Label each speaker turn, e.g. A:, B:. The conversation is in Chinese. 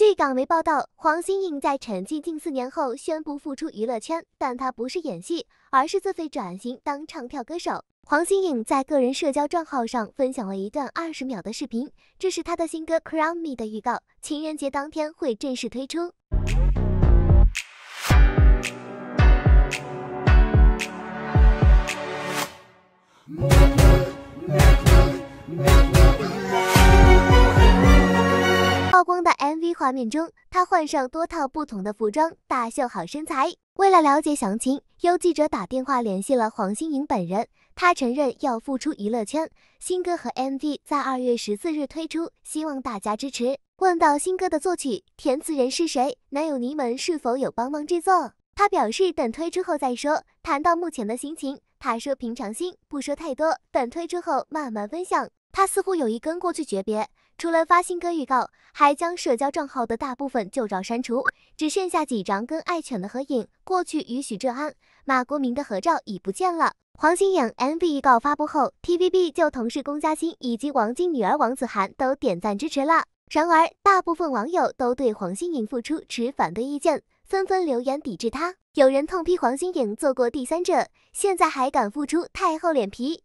A: 据港媒报道，黄心颖在沉寂近四年后宣布复出娱乐圈，但她不是演戏，而是自费转型当唱跳歌手。黄心颖在个人社交账号上分享了一段二十秒的视频，这是她的新歌《Crown Me》的预告，情人节当天会正式推出。画面中，她换上多套不同的服装，大秀好身材。为了了解详情，有记者打电话联系了黄心颖本人。她承认要复出娱乐圈，新歌和 MV 在二月十四日推出，希望大家支持。问到新歌的作曲、填词人是谁，男友尼门是否有帮忙制作，他表示等推出后再说。谈到目前的心情，他说平常心，不说太多，等推出后慢慢分享。他似乎有意跟过去诀别，除了发新歌预告，还将社交账号的大部分旧照删除，只剩下几张跟爱犬的合影。过去与许志安、马国明的合照已不见了。黄心颖 MV 预告发布后，TVB 就同事龚嘉欣以及王晶女儿王子涵都点赞支持了。然而，大部分网友都对黄心颖复出持反对意见，纷纷留言抵制她。有人痛批黄心颖做过第三者，现在还敢复出，太厚脸皮。